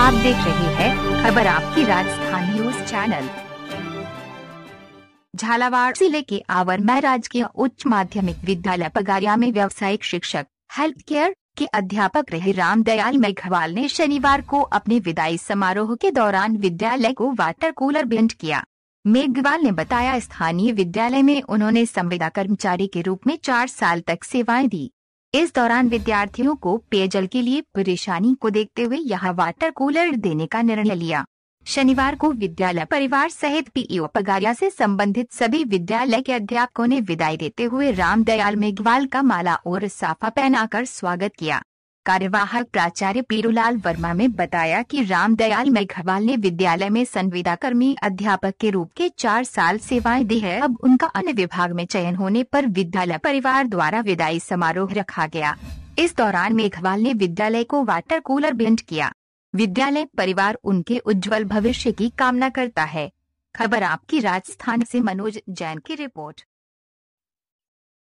आप देख रहे हैं खबर आपकी राजस्थान न्यूज चैनल झालावाड़ जिले के आवर में राजकीय उच्च माध्यमिक विद्यालय पगारिया में व्यावसायिक शिक्षक हेल्थ केयर के अध्यापक रहे रामदयाल मेघवाल ने शनिवार को अपने विदाई समारोह के दौरान विद्यालय को वाटर कूलर भेंट किया मेघवाल ने बताया स्थानीय विद्यालय में उन्होंने संविदा कर्मचारी के रूप में चार साल तक सेवाएं दी इस दौरान विद्यार्थियों को पेयजल के लिए परेशानी को देखते हुए यहाँ वाटर कूलर देने का निर्णय लिया शनिवार को विद्यालय परिवार सहित पीईओ पगारिया से संबंधित सभी विद्यालय के अध्यापकों ने विदाई देते हुए रामदयाल मेघवाल का माला और साफा पहनाकर स्वागत किया कार्यवाहक प्राचार्य पीरूलाल वर्मा में बताया कि रामदयाल मेघवाल ने विद्यालय में संविदा कर्मी अध्यापक के रूप के चार साल सेवाएं दी है अब उनका अन्य विभाग में चयन होने पर विद्यालय परिवार द्वारा विदाई समारोह रखा गया इस दौरान मेघवाल ने विद्यालय को वाटर कूलर भेंट किया विद्यालय परिवार उनके उज्जवल भविष्य की कामना करता है खबर आपकी राजस्थान से मनोज जैन की रिपोर्ट